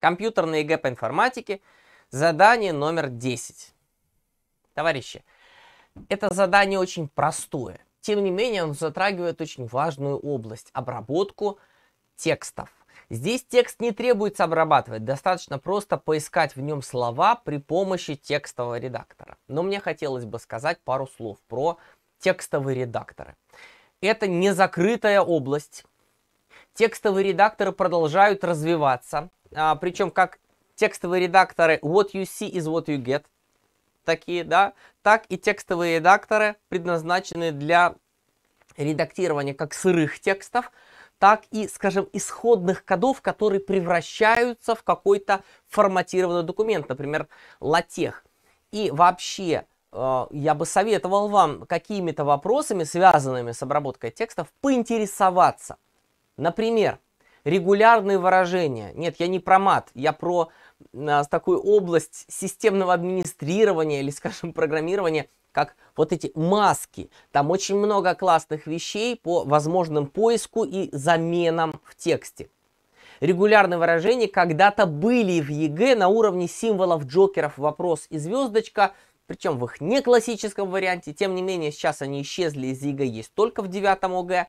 Компьютерное ЕГЭ по информатике, задание номер 10. Товарищи, это задание очень простое. Тем не менее, оно затрагивает очень важную область – обработку текстов. Здесь текст не требуется обрабатывать, достаточно просто поискать в нем слова при помощи текстового редактора. Но мне хотелось бы сказать пару слов про текстовые редакторы. Это не закрытая область. Текстовые редакторы продолжают развиваться а, причем как текстовые редакторы what you see is what you get, такие, да, так и текстовые редакторы предназначены для редактирования как сырых текстов, так и, скажем, исходных кодов, которые превращаются в какой-то форматированный документ, например, латех. И вообще, э, я бы советовал вам какими-то вопросами, связанными с обработкой текстов, поинтересоваться. Например, регулярные выражения. Нет, я не про мат, я про а, такую область системного администрирования или, скажем, программирования, как вот эти маски. Там очень много классных вещей по возможным поиску и заменам в тексте. Регулярные выражения когда-то были в ЕГЭ на уровне символов джокеров «вопрос» и «звездочка», причем в их не классическом варианте, тем не менее сейчас они исчезли из ЕГЭ, есть только в девятом ОГЭ.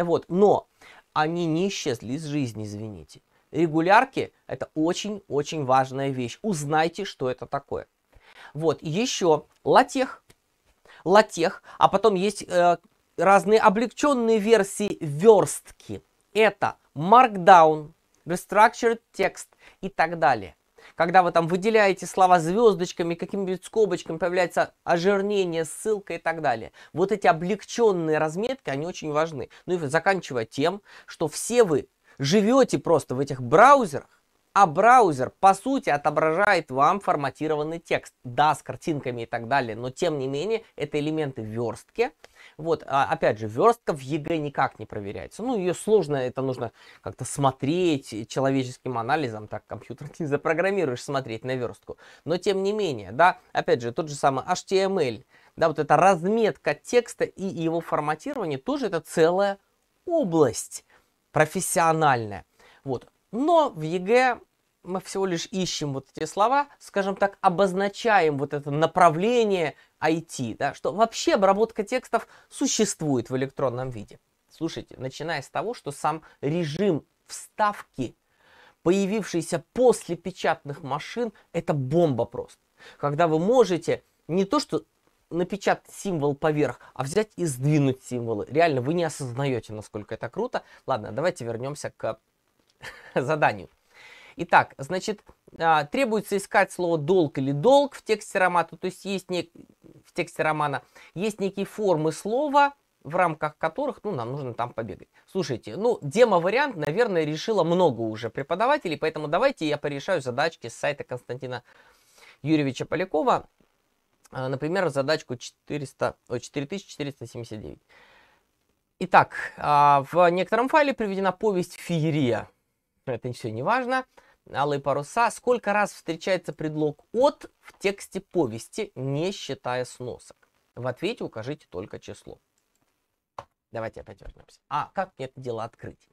Вот. Но они не исчезли из жизни, извините. Регулярки – это очень-очень важная вещь. Узнайте, что это такое. Вот, еще латех. Латех, а потом есть э, разные облегченные версии верстки. Это Markdown, Restructured Text и так далее когда вы там выделяете слова звездочками, какими-нибудь скобочками, появляется ожирнение, ссылка и так далее. Вот эти облегченные разметки, они очень важны. Ну и заканчивая тем, что все вы живете просто в этих браузерах, а браузер, по сути, отображает вам форматированный текст. Да, с картинками и так далее, но тем не менее, это элементы верстки, вот, а, опять же, верстка в ЕГЭ никак не проверяется. Ну, ее сложно, это нужно как-то смотреть человеческим анализом, так компьютер не запрограммируешь смотреть на верстку. Но тем не менее, да, опять же, тот же самый HTML, да, вот эта разметка текста и его форматирование тоже это целая область профессиональная. Вот. Но в ЕГЭ мы всего лишь ищем вот эти слова, скажем так, обозначаем вот это направление IT, да, что вообще обработка текстов существует в электронном виде. Слушайте, начиная с того, что сам режим вставки, появившийся после печатных машин, это бомба просто. Когда вы можете не то что напечатать символ поверх, а взять и сдвинуть символы. Реально, вы не осознаете, насколько это круто. Ладно, давайте вернемся к заданию. Итак, значит, а, требуется искать слово «долг» или «долг» в тексте романа, то есть есть нек... в тексте романа есть некие формы слова, в рамках которых, ну, нам нужно там побегать. Слушайте, ну, демо-вариант, наверное, решила много уже преподавателей, поэтому давайте я порешаю задачки с сайта Константина Юрьевича Полякова. А, например, задачку 400, о, 4479. Итак, а, в некотором файле приведена повесть «Феерия». Это ничего не важно алые паруса, сколько раз встречается предлог «от» в тексте повести, не считая сносок? В ответе укажите только число. Давайте опять вернемся. А как мне это дело открыть?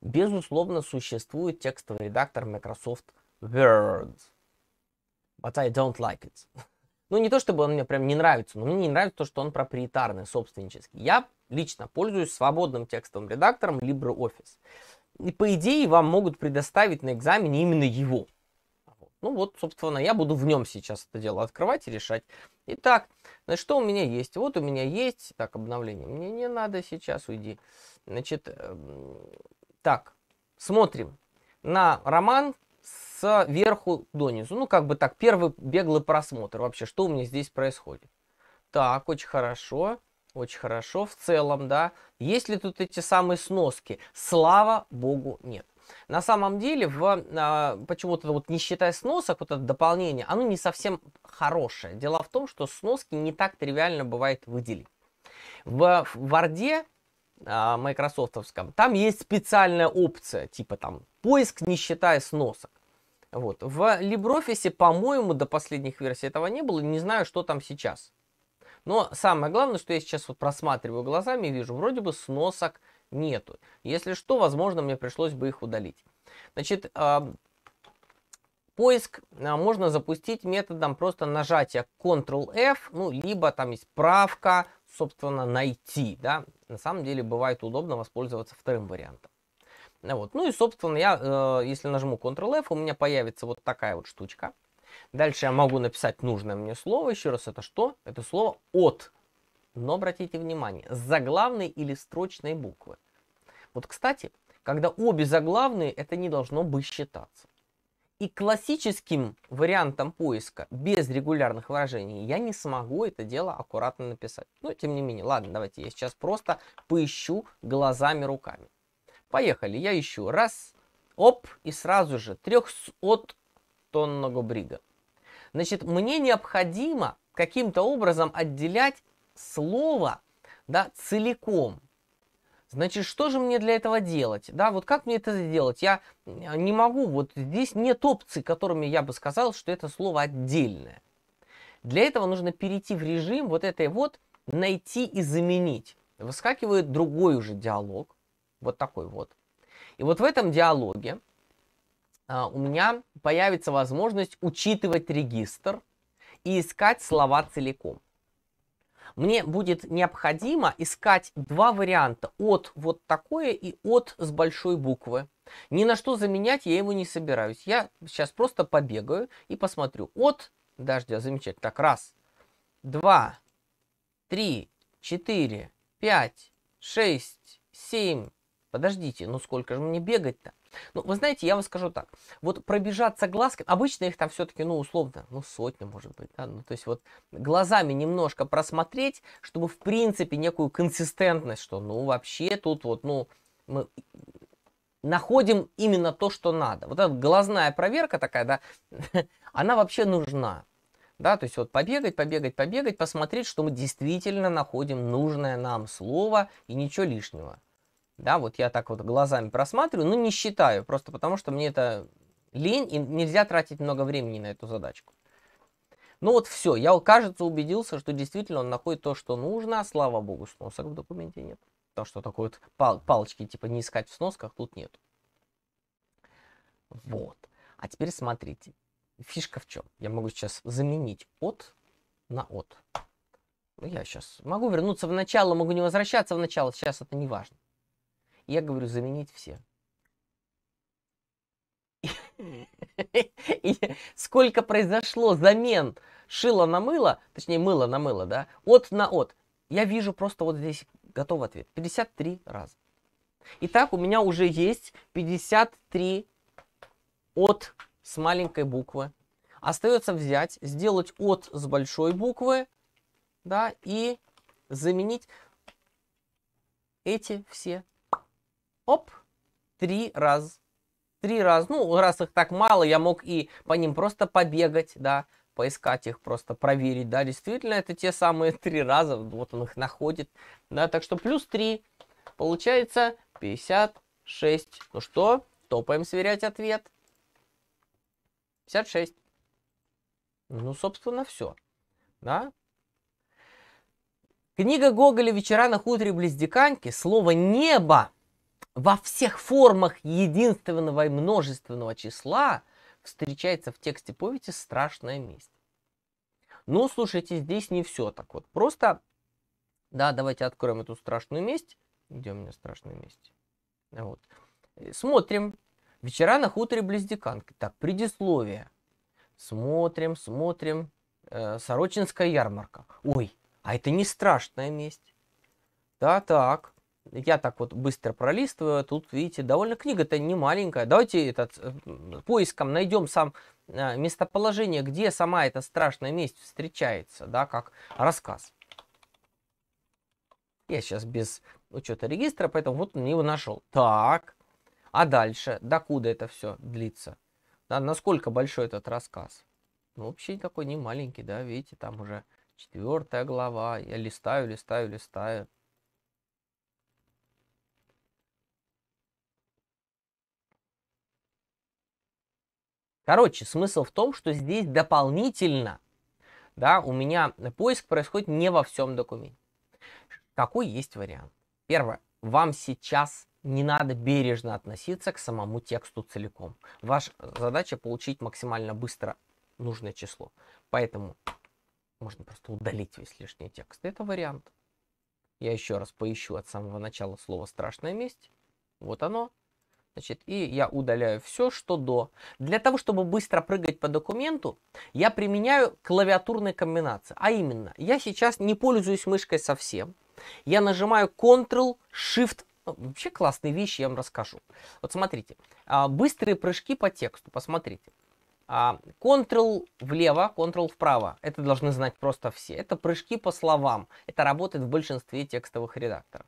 Безусловно, существует текстовый редактор Microsoft Word. But I don't like it. Ну, не то чтобы он мне прям не нравится, но мне не нравится то, что он проприетарный, собственнический. Я лично пользуюсь свободным текстовым редактором LibreOffice по идее вам могут предоставить на экзамене именно его. Ну вот, собственно, я буду в нем сейчас это дело открывать и решать. Итак, значит, что у меня есть? Вот у меня есть, так, обновление, мне не надо сейчас, уйди. Значит, эм, так, смотрим на роман сверху донизу. Ну, как бы так, первый беглый просмотр вообще, что у меня здесь происходит. Так, очень хорошо. Хорошо. Очень хорошо в целом, да. Есть ли тут эти самые сноски? Слава богу, нет. На самом деле, в, а, почему-то вот не считая сносок, вот это дополнение, оно не совсем хорошее. Дело в том, что сноски не так тривиально бывает выделить. В, варде майкрософтовском там есть специальная опция, типа там поиск не считая сносок. Вот. В LibreOffice, по-моему, до последних версий этого не было, не знаю, что там сейчас. Но самое главное, что я сейчас вот просматриваю глазами и вижу, вроде бы сносок нету. Если что, возможно, мне пришлось бы их удалить. Значит, Поиск а, можно запустить методом просто нажатия Ctrl-F, ну, либо там есть правка, собственно, найти, да. На самом деле бывает удобно воспользоваться вторым вариантом. Вот. Ну и, собственно, я, э, если нажму Ctrl-F, у меня появится вот такая вот штучка. Дальше я могу написать нужное мне слово. Еще раз, это что? Это слово «от». Но обратите внимание, заглавной или строчной буквы. Вот, кстати, когда обе заглавные, это не должно бы считаться. И классическим вариантом поиска без регулярных выражений я не смогу это дело аккуратно написать. Но тем не менее, ладно, давайте я сейчас просто поищу глазами, руками. Поехали, я ищу. Раз, оп, и сразу же трех от тонного брига. Значит, мне необходимо каким-то образом отделять слово да, целиком. Значит, что же мне для этого делать? Да, вот как мне это сделать? Я не могу, вот здесь нет опций, которыми я бы сказал, что это слово отдельное. Для этого нужно перейти в режим вот этой вот «найти и заменить». Выскакивает другой уже диалог, вот такой вот. И вот в этом диалоге а, у меня появится возможность учитывать регистр и искать слова целиком. Мне будет необходимо искать два варианта от вот такое и от с большой буквы. Ни на что заменять я его не собираюсь. Я сейчас просто побегаю и посмотрю. От дождя, а замечательно. Так, раз, два, три, четыре, пять, шесть, семь. Подождите, ну сколько же мне бегать-то? Ну, вы знаете, я вам скажу так. Вот пробежаться глазками, обычно их там все-таки, ну, условно, ну, сотня, может быть, да, ну, то есть вот глазами немножко просмотреть, чтобы, в принципе, некую консистентность, что, ну, вообще тут вот, ну, мы находим именно то, что надо. Вот эта глазная проверка такая, да, она вообще нужна. Да, то есть вот побегать, побегать, побегать, посмотреть, что мы действительно находим нужное нам слово и ничего лишнего да, вот я так вот глазами просматриваю, но не считаю, просто потому что мне это лень, и нельзя тратить много времени на эту задачку. Ну вот все, я, кажется, убедился, что действительно он находит то, что нужно, а слава богу, сносок в документе нет. Потому что такой вот пал палочки, типа, не искать в сносках, тут нет. Вот. А теперь смотрите, фишка в чем? Я могу сейчас заменить от на от. Ну Я сейчас могу вернуться в начало, могу не возвращаться в начало, сейчас это не важно. Я говорю, заменить все. И сколько произошло замен шила на мыло, точнее мыло на мыло, да, от на от. Я вижу просто вот здесь готов ответ. 53 раза. Итак, у меня уже есть 53 от с маленькой буквы. Остается взять, сделать от с большой буквы, да, и заменить эти все Оп, три раз. Три раз. Ну, раз их так мало, я мог и по ним просто побегать, да, поискать их, просто проверить, да, действительно это те самые три раза, вот он их находит, да, так что плюс три получается 56. Ну что, топаем сверять ответ. 56. Ну, собственно, все. Да? Книга Гоголя «Вечера на хуторе близ Диканьки» слово «небо» во всех формах единственного и множественного числа встречается в тексте повести страшная месть. Но, ну, слушайте, здесь не все так вот. Просто, да, давайте откроем эту страшную месть. Где у меня страшная месть? Вот. Э, смотрим. Вечера на хуторе Близдиканки. Так, предисловие. Смотрим, смотрим. Э, Сорочинская ярмарка. Ой, а это не страшная месть. Да, так я так вот быстро пролистываю, а тут, видите, довольно книга-то не маленькая. Давайте этот, э, поиском найдем сам э, местоположение, где сама эта страшная месть встречается, да, как рассказ. Я сейчас без учета регистра, поэтому вот не его нашел. Так, а дальше, докуда это все длится? Да, насколько большой этот рассказ? Ну, вообще такой не маленький, да, видите, там уже четвертая глава. Я листаю, листаю, листаю. Короче, смысл в том, что здесь дополнительно, да, у меня поиск происходит не во всем документе. Какой есть вариант? Первое. Вам сейчас не надо бережно относиться к самому тексту целиком. Ваша задача получить максимально быстро нужное число. Поэтому можно просто удалить весь лишний текст. Это вариант. Я еще раз поищу от самого начала слово «страшная месть». Вот оно. Значит, и я удаляю все, что до. Для того, чтобы быстро прыгать по документу, я применяю клавиатурные комбинации. А именно, я сейчас не пользуюсь мышкой совсем. Я нажимаю Ctrl-Shift ну, Вообще классные вещи я вам расскажу. Вот смотрите, а, быстрые прыжки по тексту, посмотрите. А, Ctrl влево, Ctrl вправо. Это должны знать просто все. Это прыжки по словам. Это работает в большинстве текстовых редакторов.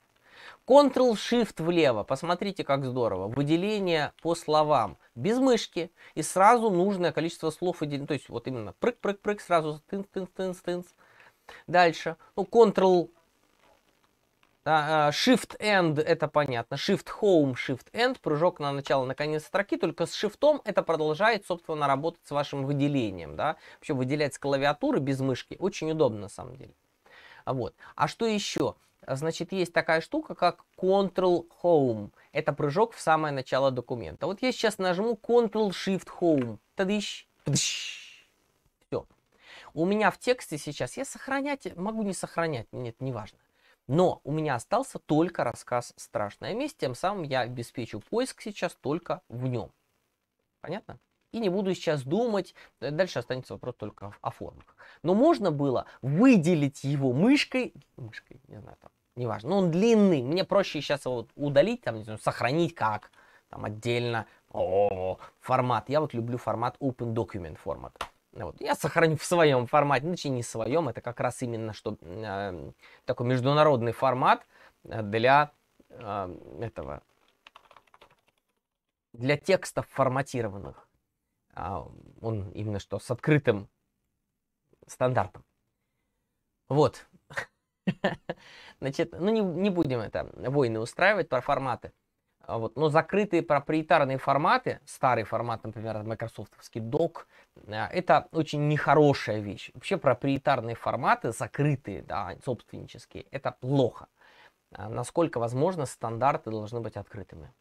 Ctrl-Shift влево. Посмотрите, как здорово. Выделение по словам. Без мышки. И сразу нужное количество слов выделено. Ну, то есть вот именно прыг-прыг-прыг, сразу тынц-тынц-тынц-тынц. Дальше. Ну, Ctrl Shift End, это понятно. Shift Home, Shift End, прыжок на начало, на конец строки. Только с Shift это продолжает, собственно, работать с вашим выделением. Да? Вообще выделять с клавиатуры без мышки очень удобно, на самом деле. Вот. А что еще? А, значит, есть такая штука, как Ctrl Home. Это прыжок в самое начало документа. Вот я сейчас нажму Ctrl Shift Home. Тадыщ, тадыщ. Все. У меня в тексте сейчас, я сохранять, могу не сохранять, нет, не важно. Но у меня остался только рассказ «Страшное месть», тем самым я обеспечу поиск сейчас только в нем. Понятно? и не буду сейчас думать. Э, дальше останется вопрос только о формах. Но можно было выделить его мышкой, мышкой, не знаю, там, неважно, но он длинный, мне проще сейчас его удалить, там, не знаю, сохранить как, там, отдельно, О формат. Я вот люблю формат Open Document формат. Вот. Я сохраню в своем формате, ну, точнее, не в своем, это как раз именно что э, такой международный формат для э, этого, для текстов форматированных. А, он именно что с открытым стандартом. Вот. Значит, ну не, не будем это войны устраивать про форматы. А вот. Но закрытые проприетарные форматы, старый формат, например, майкрософтовский док, а, это очень нехорошая вещь. Вообще проприетарные форматы, закрытые, да, собственнические, это плохо. Насколько возможно, стандарты должны быть открытыми.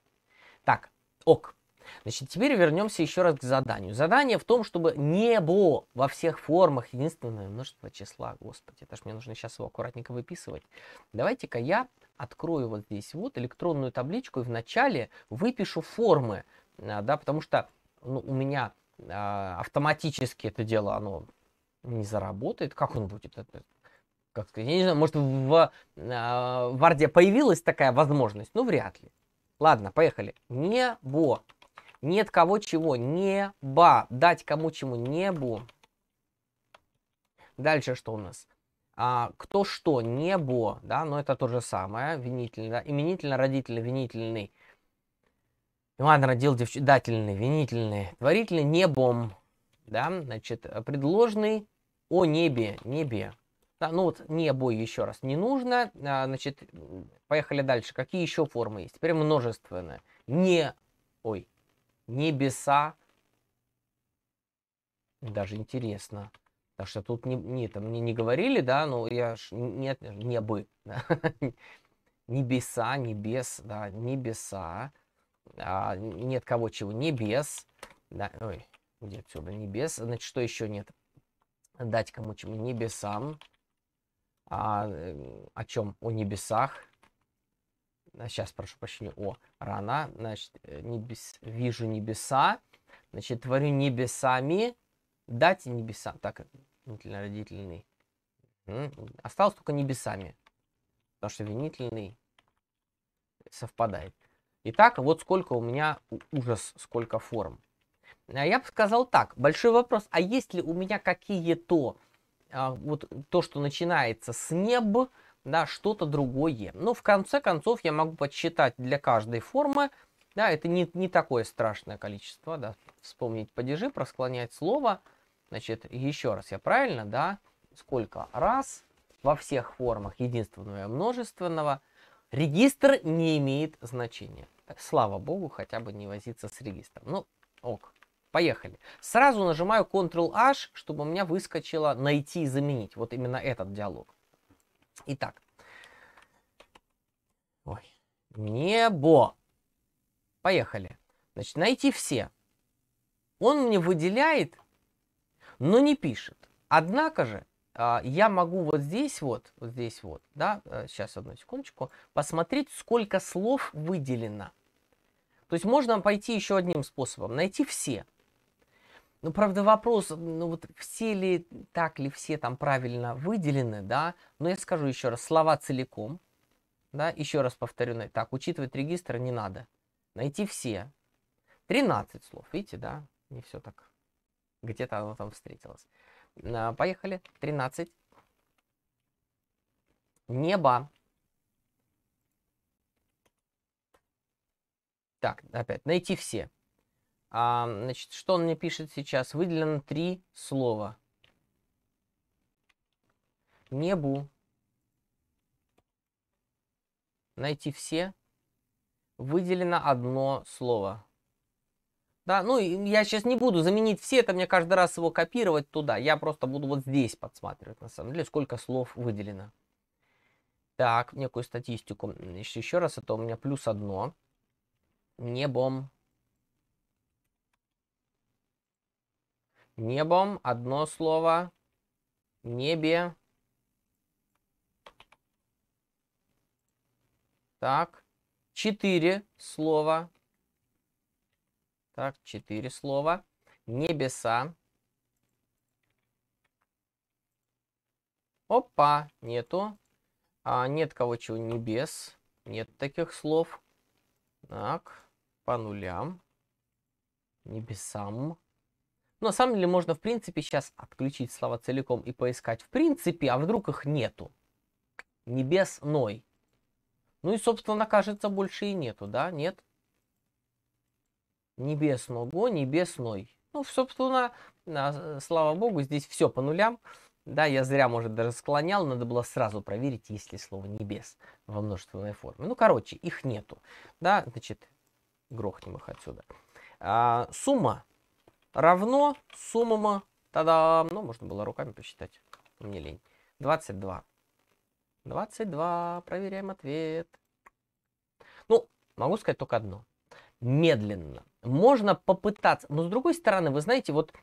Так, ок. Значит, теперь вернемся еще раз к заданию. Задание в том, чтобы небо во всех формах единственное множество числа. Господи, это же мне нужно сейчас его аккуратненько выписывать. Давайте-ка я открою вот здесь вот электронную табличку и вначале выпишу формы, а, да, потому что ну, у меня а, автоматически это дело, оно не заработает. Как он будет это? Как сказать, я не знаю, может, в, а, в Варде появилась такая возможность? Ну, вряд ли. Ладно, поехали. Небо. Нет кого чего. небо Дать кому чему. Небу. Дальше что у нас? А, кто что? Небо. Да, но это то же самое. Винительный. Да? Именительно, родительный, винительный. Иван ну родил девч... дательный, винительный. Творительный небом. Да, значит, предложный о небе. Небе. Да, ну вот небо еще раз не нужно. А, значит, поехали дальше. Какие еще формы есть? Теперь множественное. Не... Ой, небеса. Даже интересно. Так что тут не, не, это мне не говорили, да, но я ж, нет, небы, да? небеса, небес, да, небеса, а, нет кого чего, небес, да, ой, где отсюда, небес, значит, что еще нет? Дать кому чему, небесам, а, э, о чем? О небесах, сейчас а прошу прощения, о, рана, значит, э, небес, вижу небеса, значит, творю небесами, Дать небесам. так, винительно-родительный, осталось только небесами, потому что винительный совпадает. Итак, вот сколько у меня, ужас, сколько форм. А я бы сказал так, большой вопрос, а есть ли у меня какие-то, а, вот то, что начинается с неба? да, что-то другое. Но в конце концов я могу подсчитать для каждой формы, да, это не, не такое страшное количество, да, вспомнить падежи, просклонять слово, значит, еще раз я правильно, да, сколько раз во всех формах единственного и множественного, регистр не имеет значения. Слава богу, хотя бы не возиться с регистром. Ну, ок, Поехали. Сразу нажимаю Ctrl-H, чтобы у меня выскочило «Найти и заменить». Вот именно этот диалог. Итак. Ой. Небо. Поехали. Значит, найти все. Он мне выделяет, но не пишет. Однако же, а, я могу вот здесь вот, вот здесь вот, да, э, сейчас одну секундочку, посмотреть, сколько слов выделено. То есть можно пойти еще одним способом. Найти все. Ну, правда, вопрос, ну вот все ли, так ли все там правильно выделены, да, но я скажу еще раз, слова целиком, да, еще раз повторю, так, учитывать регистр не надо, найти все, 13 слов, видите, да, не все так, где-то оно там встретилось. поехали, 13. Небо. Так, опять, найти все. А, значит, что он мне пишет сейчас? Выделено три слова. Небу. Найти все. Выделено одно слово. Да, ну я сейчас не буду заменить все, это мне каждый раз его копировать туда. Я просто буду вот здесь подсматривать, на самом деле, сколько слов выделено. Так, некую статистику. Еще, еще раз, это у меня плюс одно. Небом Небом одно слово. Небе. Так. Четыре слова. Так, четыре слова. Небеса. Опа, нету. А, нет кого чего небес. Нет таких слов. Так, по нулям. Небесам. Но на самом деле можно, в принципе, сейчас отключить слова целиком и поискать в принципе, а вдруг их нету. Небесной. Ну и, собственно, кажется, больше и нету, да? Нет? Небесного, небесной. Ну, собственно, а, слава богу, здесь все по нулям. Да, я зря, может, даже склонял, надо было сразу проверить, есть ли слово «небес» во множественной форме. Ну, короче, их нету. Да, значит, грохнем их отсюда. А, сумма равно сумма, тогда, ну, можно было руками посчитать, мне лень, 22. 22, проверяем ответ. Ну, могу сказать только одно. Медленно. Можно попытаться, но с другой стороны, вы знаете, вот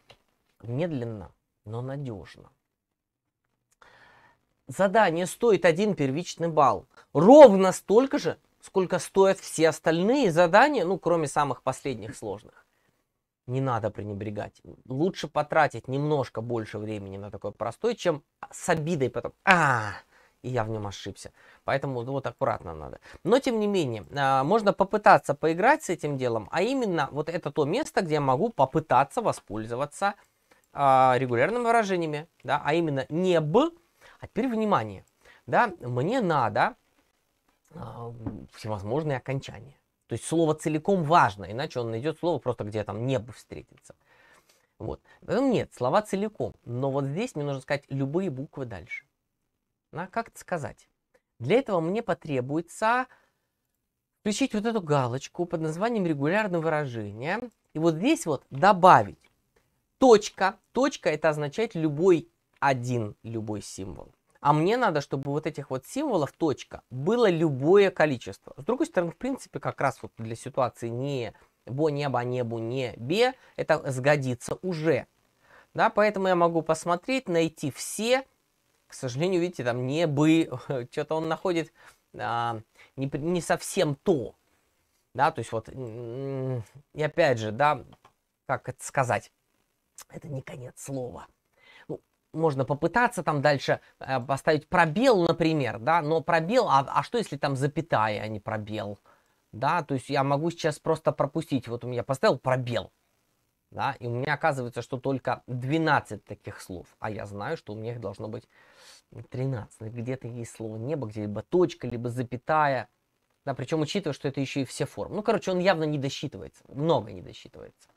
медленно, но надежно. Задание стоит один первичный балл. Ровно столько же, сколько стоят все остальные задания, ну, кроме самых последних сложных не надо пренебрегать. Лучше потратить немножко больше времени на такой простой, чем с обидой потом. А, и я в нем ошибся. Поэтому ну, вот аккуратно надо. Но тем не менее, а, можно попытаться поиграть с этим делом, а именно вот это то место, где я могу попытаться воспользоваться а, регулярными выражениями, да, а именно не б. А теперь внимание, да, мне надо а, всевозможные окончания. То есть слово целиком важно, иначе он найдет слово просто, где там небо встретится. Вот. нет, слова целиком. Но вот здесь мне нужно сказать любые буквы дальше. На как это сказать? Для этого мне потребуется включить вот эту галочку под названием регулярное выражение. И вот здесь вот добавить точка. Точка это означает любой один, любой символ. А мне надо, чтобы вот этих вот символов, точка, было любое количество. С другой стороны, в принципе, как раз вот для ситуации не бо, небо, а небу, не бе, это сгодится уже. Да, поэтому я могу посмотреть, найти все. К сожалению, видите, там не бы, что-то он находит а, не, не совсем то. Да, то есть вот, и опять же, да, как это сказать, это не конец слова можно попытаться там дальше э, поставить пробел, например, да, но пробел, а, а что если там запятая, а не пробел, да, то есть я могу сейчас просто пропустить, вот у меня поставил пробел, да, и у меня оказывается, что только 12 таких слов, а я знаю, что у меня их должно быть 13, ну, где-то есть слово небо, где либо точка, либо запятая, да, причем учитывая, что это еще и все формы, ну, короче, он явно не досчитывается, много не досчитывается,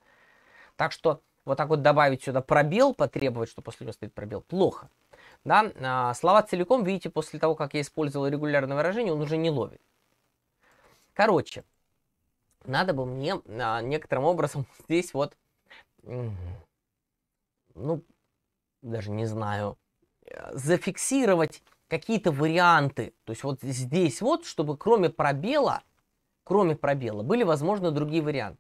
так что вот так вот добавить сюда пробел, потребовать, что после него стоит пробел, плохо. Да? А, слова целиком, видите, после того, как я использовал регулярное выражение, он уже не ловит. Короче, надо бы мне а, некоторым образом здесь вот, ну, даже не знаю, э, зафиксировать какие-то варианты. То есть вот здесь вот, чтобы кроме пробела, кроме пробела, были возможны другие варианты.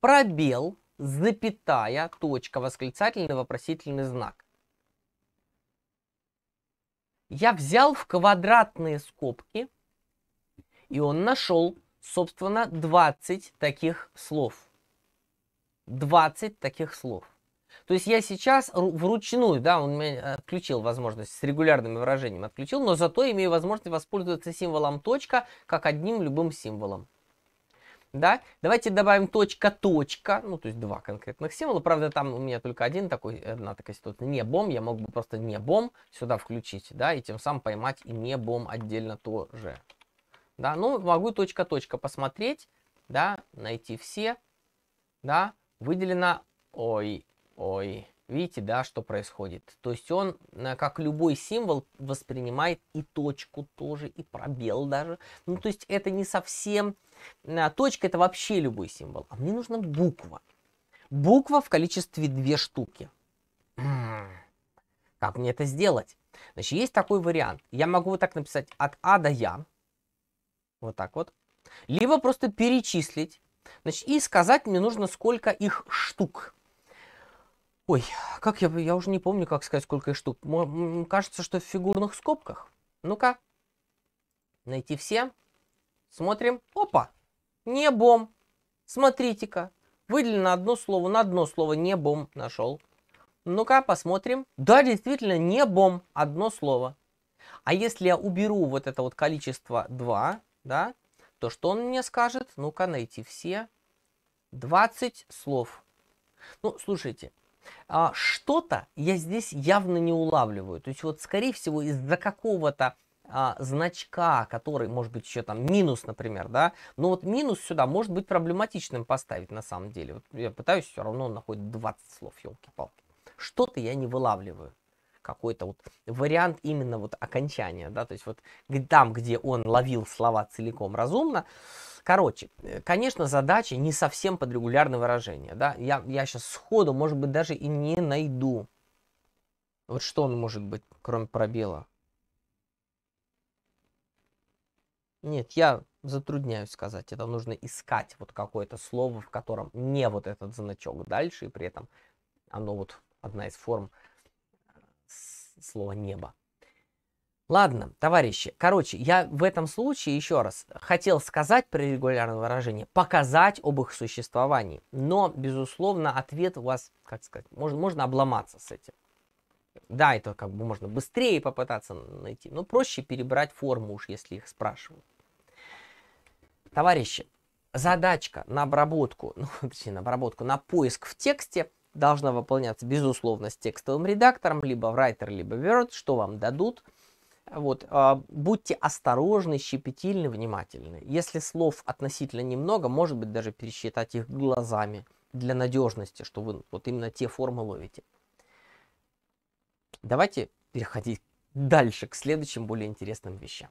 Пробел – запятая, точка, восклицательный, вопросительный знак. Я взял в квадратные скобки, и он нашел, собственно, 20 таких слов. 20 таких слов. То есть я сейчас вручную, да, он меня отключил возможность с регулярным выражением отключил, но зато имею возможность воспользоваться символом точка как одним любым символом да. Давайте добавим точка-точка, ну, то есть два конкретных символа. Правда, там у меня только один такой, одна такая ситуация, не бом, я мог бы просто не бом сюда включить, да, и тем самым поймать и не бом отдельно тоже, да. Ну, могу точка-точка посмотреть, да, найти все, да, выделено, ой, ой, Видите, да, что происходит. То есть он, э, как любой символ, воспринимает и точку тоже, и пробел даже. Ну, то есть это не совсем... Э, точка это вообще любой символ. А мне нужна буква. Буква в количестве две штуки. М-м-м. Как мне это сделать? Значит, есть такой вариант. Я могу вот так написать от А до Я. Вот так вот. Либо просто перечислить. Значит, и сказать мне нужно сколько их штук. Ой, как я, я уже не помню, как сказать, сколько штук. кажется, что в фигурных скобках. Ну-ка. Найти все. Смотрим. Опа! Небом. Смотрите-ка. Выделено одно слово, на одно слово небом нашел. Ну-ка, посмотрим. Да, действительно, небом. Одно слово. А если я уберу вот это вот количество 2, да, то что он мне скажет? Ну-ка, найти все. 20 слов. Ну, слушайте, а, что-то я здесь явно не улавливаю. То есть вот, скорее всего, из-за какого-то а, значка, который может быть еще там минус, например, да, но вот минус сюда может быть проблематичным поставить на самом деле. Вот я пытаюсь, все равно он находит 20 слов, елки-палки. Что-то я не вылавливаю какой-то вот вариант именно вот окончания, да, то есть вот там, где он ловил слова целиком разумно, Короче, э, конечно, задачи не совсем под регулярное выражение. Да? Я, я сейчас сходу, может быть, даже и не найду. Вот что он может быть, кроме пробела? Нет, я затрудняюсь сказать. Это нужно искать вот какое-то слово, в котором не вот этот значок дальше, и при этом оно вот одна из форм э, слова небо. Ладно, товарищи, короче, я в этом случае еще раз хотел сказать про регулярное выражение, показать об их существовании, но, безусловно, ответ у вас, как сказать, можно, можно обломаться с этим. Да, это как бы можно быстрее попытаться найти, но проще перебрать форму уж, если их спрашивают. Товарищи, задачка на обработку, ну, точнее, на обработку, на поиск в тексте должна выполняться, безусловно, с текстовым редактором, либо в Writer, либо в Word, что вам дадут – вот, а, будьте осторожны, щепетильны, внимательны. Если слов относительно немного, может быть, даже пересчитать их глазами для надежности, что вы вот именно те формы ловите. Давайте переходить дальше к следующим более интересным вещам.